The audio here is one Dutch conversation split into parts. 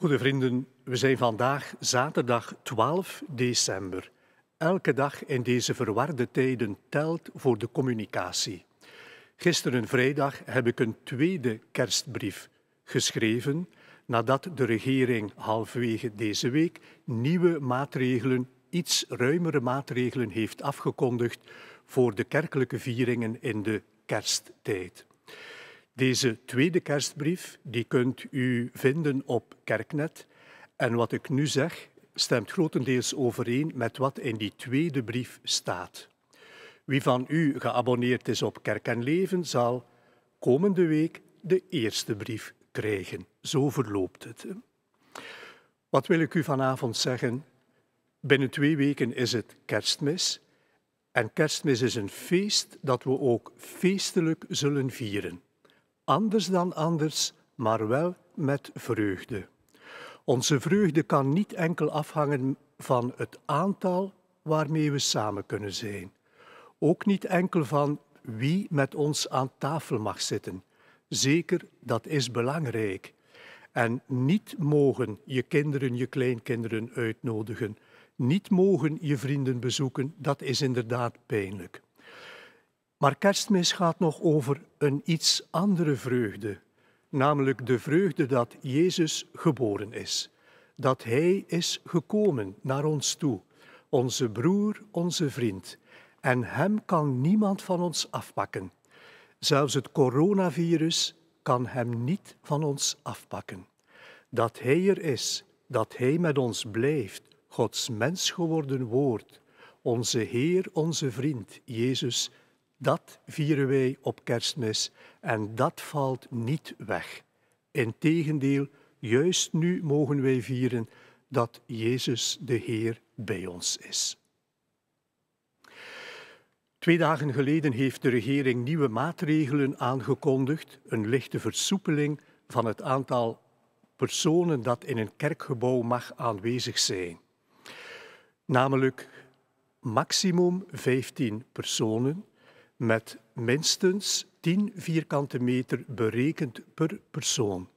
Goede vrienden, we zijn vandaag zaterdag 12 december. Elke dag in deze verwarde tijden telt voor de communicatie. Gisteren vrijdag heb ik een tweede kerstbrief geschreven nadat de regering halverwege deze week nieuwe maatregelen, iets ruimere maatregelen heeft afgekondigd voor de kerkelijke vieringen in de kersttijd. Deze tweede kerstbrief die kunt u vinden op Kerknet. En wat ik nu zeg stemt grotendeels overeen met wat in die tweede brief staat. Wie van u geabonneerd is op Kerk en Leven zal komende week de eerste brief krijgen. Zo verloopt het. Wat wil ik u vanavond zeggen? Binnen twee weken is het kerstmis. En kerstmis is een feest dat we ook feestelijk zullen vieren. Anders dan anders, maar wel met vreugde. Onze vreugde kan niet enkel afhangen van het aantal waarmee we samen kunnen zijn. Ook niet enkel van wie met ons aan tafel mag zitten. Zeker, dat is belangrijk. En niet mogen je kinderen, je kleinkinderen uitnodigen. Niet mogen je vrienden bezoeken, dat is inderdaad pijnlijk. Maar kerstmis gaat nog over een iets andere vreugde, namelijk de vreugde dat Jezus geboren is, dat Hij is gekomen naar ons toe, onze broer, onze vriend. En Hem kan niemand van ons afpakken. Zelfs het coronavirus kan Hem niet van ons afpakken. Dat Hij er is, dat Hij met ons blijft, Gods mens geworden woord, onze Heer, onze vriend, Jezus dat vieren wij op kerstmis en dat valt niet weg. Integendeel, juist nu mogen wij vieren dat Jezus de Heer bij ons is. Twee dagen geleden heeft de regering nieuwe maatregelen aangekondigd, een lichte versoepeling van het aantal personen dat in een kerkgebouw mag aanwezig zijn. Namelijk maximum 15 personen met minstens 10 vierkante meter berekend per persoon.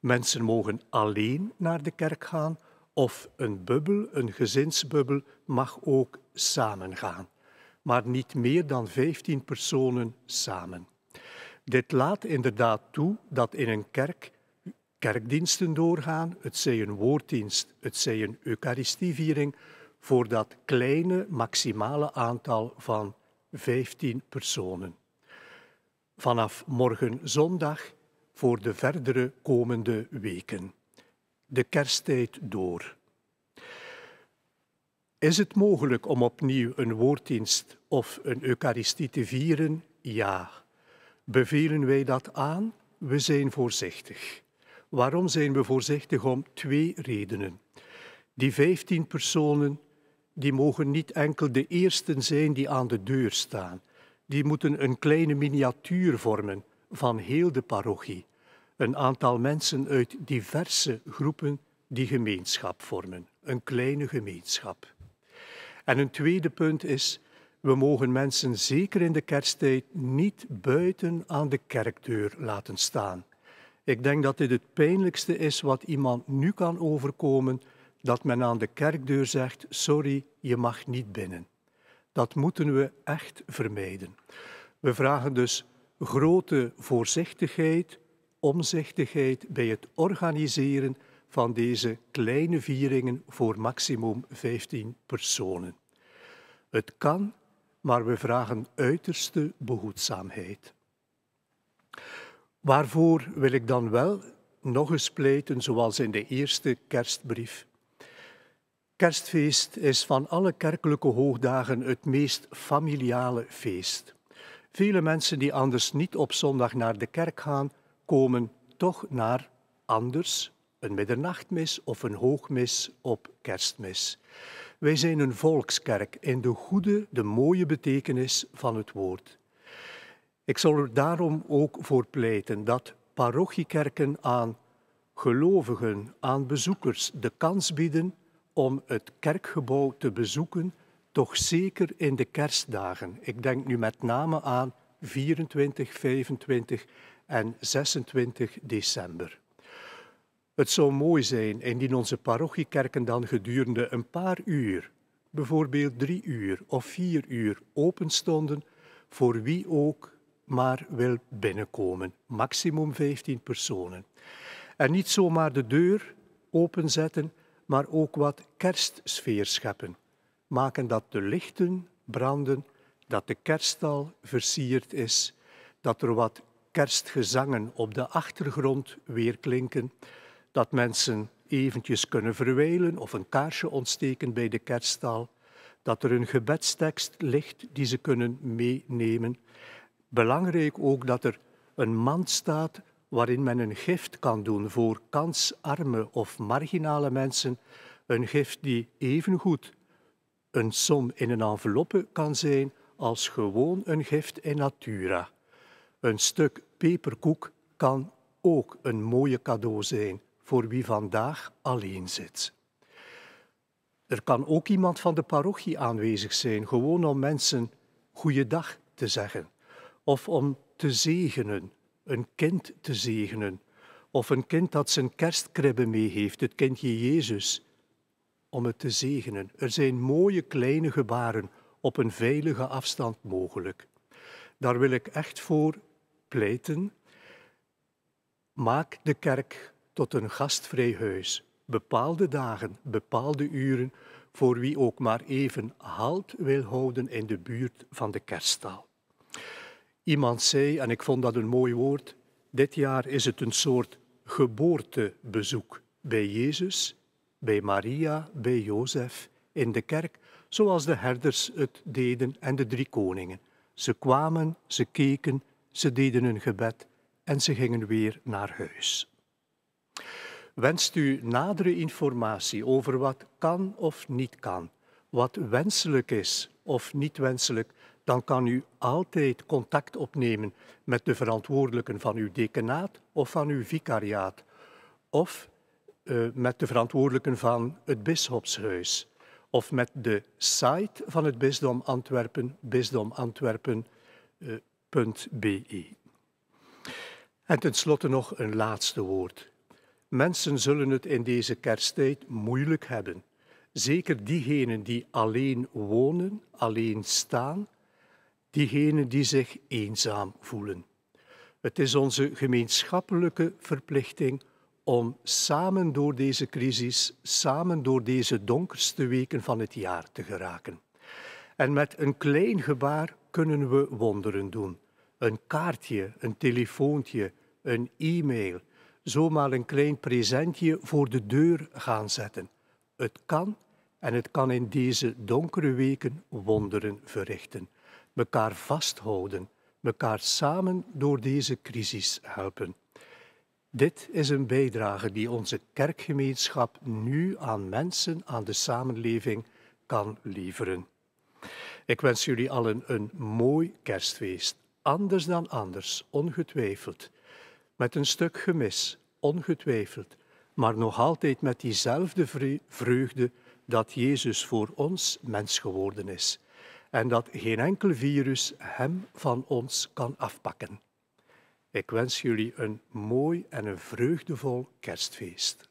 Mensen mogen alleen naar de kerk gaan of een bubbel, een gezinsbubbel, mag ook samen gaan. Maar niet meer dan 15 personen samen. Dit laat inderdaad toe dat in een kerk kerkdiensten doorgaan, het zij een woorddienst, het zij een eucharistieviering, voor dat kleine maximale aantal van 15 personen. Vanaf morgen zondag voor de verdere komende weken. De kersttijd door. Is het mogelijk om opnieuw een woorddienst of een Eucharistie te vieren? Ja. Bevelen wij dat aan? We zijn voorzichtig. Waarom zijn we voorzichtig? Om twee redenen. Die 15 personen die mogen niet enkel de eersten zijn die aan de deur staan. Die moeten een kleine miniatuur vormen van heel de parochie. Een aantal mensen uit diverse groepen die gemeenschap vormen. Een kleine gemeenschap. En een tweede punt is, we mogen mensen zeker in de kersttijd niet buiten aan de kerkdeur laten staan. Ik denk dat dit het pijnlijkste is wat iemand nu kan overkomen dat men aan de kerkdeur zegt: Sorry, je mag niet binnen. Dat moeten we echt vermijden. We vragen dus grote voorzichtigheid, omzichtigheid bij het organiseren van deze kleine vieringen voor maximum 15 personen. Het kan, maar we vragen uiterste behoedzaamheid. Waarvoor wil ik dan wel nog eens pleiten, zoals in de eerste kerstbrief? Kerstfeest is van alle kerkelijke hoogdagen het meest familiale feest. Vele mensen die anders niet op zondag naar de kerk gaan, komen toch naar anders een middernachtmis of een hoogmis op kerstmis. Wij zijn een volkskerk in de goede, de mooie betekenis van het woord. Ik zal er daarom ook voor pleiten dat parochiekerken aan gelovigen, aan bezoekers de kans bieden om het kerkgebouw te bezoeken, toch zeker in de kerstdagen. Ik denk nu met name aan 24, 25 en 26 december. Het zou mooi zijn indien onze parochiekerken dan gedurende een paar uur, bijvoorbeeld drie uur of vier uur, stonden voor wie ook maar wil binnenkomen, maximum 15 personen. En niet zomaar de deur openzetten, maar ook wat kerstsfeer scheppen, maken dat de lichten branden, dat de kersttaal versierd is, dat er wat kerstgezangen op de achtergrond weerklinken, dat mensen eventjes kunnen verweilen of een kaarsje ontsteken bij de kersttaal, dat er een gebedstekst ligt die ze kunnen meenemen. Belangrijk ook dat er een mand staat waarin men een gift kan doen voor kansarme of marginale mensen. Een gift die evengoed een som in een enveloppe kan zijn als gewoon een gift in natura. Een stuk peperkoek kan ook een mooie cadeau zijn voor wie vandaag alleen zit. Er kan ook iemand van de parochie aanwezig zijn, gewoon om mensen goeiedag te zeggen of om te zegenen een kind te zegenen. Of een kind dat zijn kerstkribbe mee heeft, het kindje Jezus, om het te zegenen. Er zijn mooie kleine gebaren op een veilige afstand mogelijk. Daar wil ik echt voor pleiten. Maak de kerk tot een gastvrij huis. Bepaalde dagen, bepaalde uren, voor wie ook maar even halt wil houden in de buurt van de kersttaal. Iemand zei, en ik vond dat een mooi woord, dit jaar is het een soort geboortebezoek bij Jezus, bij Maria, bij Jozef, in de kerk, zoals de herders het deden en de drie koningen. Ze kwamen, ze keken, ze deden hun gebed en ze gingen weer naar huis. Wenst u nadere informatie over wat kan of niet kan, wat wenselijk is of niet wenselijk, dan kan u altijd contact opnemen met de verantwoordelijken van uw dekenaat of van uw vicariaat. Of eh, met de verantwoordelijken van het bisschopshuis. Of met de site van het bisdom Antwerpen, bisdomantwerpen.be. Eh, en tenslotte nog een laatste woord. Mensen zullen het in deze kersttijd moeilijk hebben. Zeker diegenen die alleen wonen, alleen staan, diegenen die zich eenzaam voelen. Het is onze gemeenschappelijke verplichting om samen door deze crisis, samen door deze donkerste weken van het jaar te geraken. En met een klein gebaar kunnen we wonderen doen. Een kaartje, een telefoontje, een e-mail, zomaar een klein presentje voor de deur gaan zetten. Het kan en het kan in deze donkere weken wonderen verrichten mekaar vasthouden, elkaar samen door deze crisis helpen. Dit is een bijdrage die onze kerkgemeenschap nu aan mensen, aan de samenleving kan leveren. Ik wens jullie allen een mooi kerstfeest, anders dan anders, ongetwijfeld. Met een stuk gemis, ongetwijfeld, maar nog altijd met diezelfde vreugde dat Jezus voor ons mens geworden is en dat geen enkel virus hem van ons kan afpakken. Ik wens jullie een mooi en een vreugdevol kerstfeest.